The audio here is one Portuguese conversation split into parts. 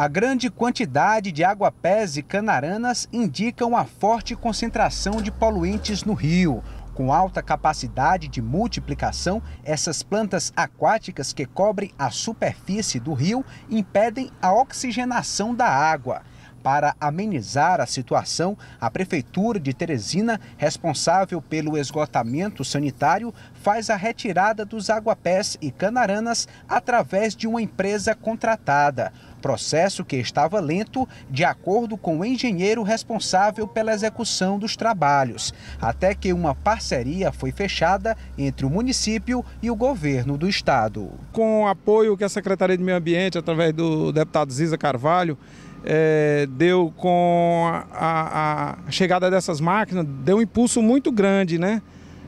A grande quantidade de aguapés e canaranas indicam a forte concentração de poluentes no rio. Com alta capacidade de multiplicação, essas plantas aquáticas que cobrem a superfície do rio impedem a oxigenação da água. Para amenizar a situação, a Prefeitura de Teresina, responsável pelo esgotamento sanitário, faz a retirada dos aguapés e canaranas através de uma empresa contratada. Processo que estava lento, de acordo com o engenheiro responsável pela execução dos trabalhos, até que uma parceria foi fechada entre o município e o governo do estado. Com o apoio que a Secretaria de Meio Ambiente, através do deputado Ziza Carvalho, é, deu com a, a, chegada dessas máquinas, deu um impulso muito grande, né?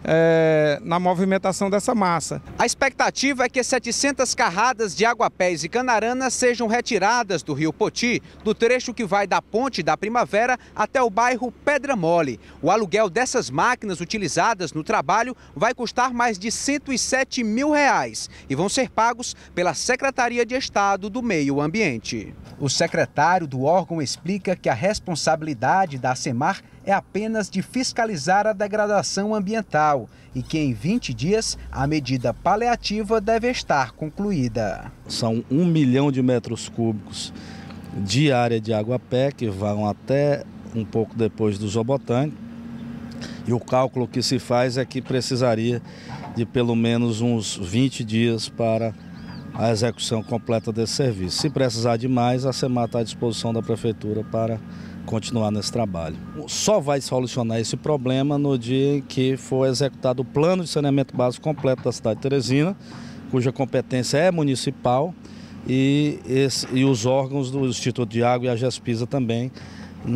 é, na movimentação dessa massa. A expectativa é que 700 carradas de aguapés e canaranas sejam retiradas do rio Poti, do trecho que vai da Ponte da Primavera até o bairro Pedra Mole. O aluguel dessas máquinas utilizadas no trabalho vai custar mais de 107 mil reais e vão ser pagos pela Secretaria de Estado do Meio Ambiente. O secretário do órgão explica que a responsabilidade da SEMAR é apenas de fiscalizar a degradação ambiental e que em 20 dias a medida paliativa deve estar concluída. São um milhão de metros cúbicos de área de água pé que vão até um pouco depois do Zobotânico. E o cálculo que se faz é que precisaria de pelo menos uns 20 dias para a execução completa desse serviço. Se precisar de mais, a SEMAT está à disposição da Prefeitura para continuar nesse trabalho. Só vai solucionar esse problema no dia em que for executado o plano de saneamento básico completo da cidade de Teresina, cuja competência é municipal, e, esse, e os órgãos do Instituto de Água e a GESPISA também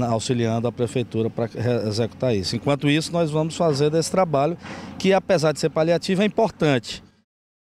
auxiliando a prefeitura para executar isso. Enquanto isso, nós vamos fazer desse trabalho, que apesar de ser paliativo, é importante